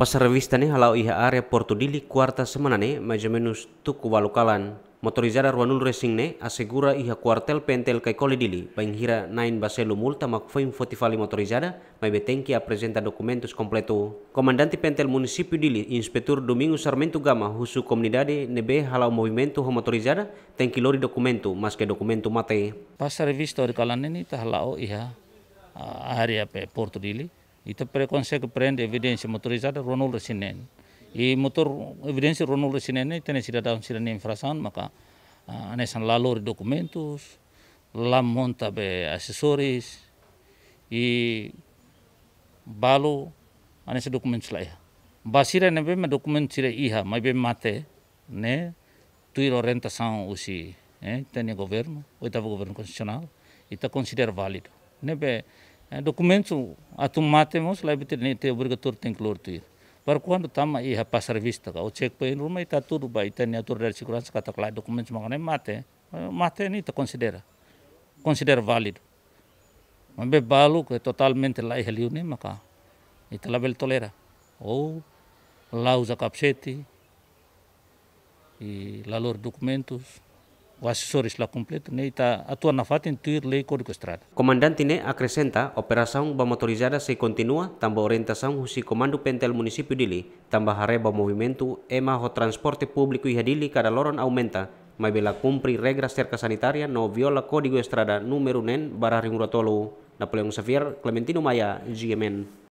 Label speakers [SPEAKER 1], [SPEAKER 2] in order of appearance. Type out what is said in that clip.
[SPEAKER 1] Pasar vista ne halau iha area Porto Dili kuarta semana ne menus tuku walukalan. Motorizada ruanul racing ne asegura iha kuartel pentel kai kole dili hira nain baselu multa makfoim fotifali motorizada mai betenki apresenta dokumentus kompletu. Komandanti pentel munisipu dili inspektur Domingo Sarmento Gama husu komunidade nebe halau movimento ho motorizada tenki lori dokumentu mate. Pasar vista mate. kalan
[SPEAKER 2] orikalan ini tahalau iha ah, area pe ya, Porto Dili Ita preconceito prende evidência motorizada Ronaldo Sinen. E motor evidência Ronaldo Sinen tem necessidade de uma infração, maka eh, anesan lalor documentos, lam monta be assessores e balo anesa documentos lá. Basira Ma me documentos ira iha, mas be mate, né? Tuir orientação usi, né? Eh, tem governo, oitavo governo constitucional, ita considera válido. be É, documentos a tomar temos lá tem te obrigatório tem que lortuir para quando tama e passar vista o check para ruma e tá tudo bem e tem ator da segurança está claro documentos magane mate mate nem tá considera considera válido mas be balu que é totalmente lá ele nem maca e tá lá bel tolera ou lá usa capsete e lá lor documentos o asesor isla completo né, está atuando na fata em tuir lei código estrada.
[SPEAKER 1] Comandante né acrescenta operação ba motorizada se continua tamba orientação husi comando pentel município dili tamba ba movimento ema ho transporte público e hadili cada loron aumenta mas bela cumpri regra cerca sanitaria no viola código estrada número nen barra ringurotolo. Napoleão Xavier, Clementino Maia, GMN.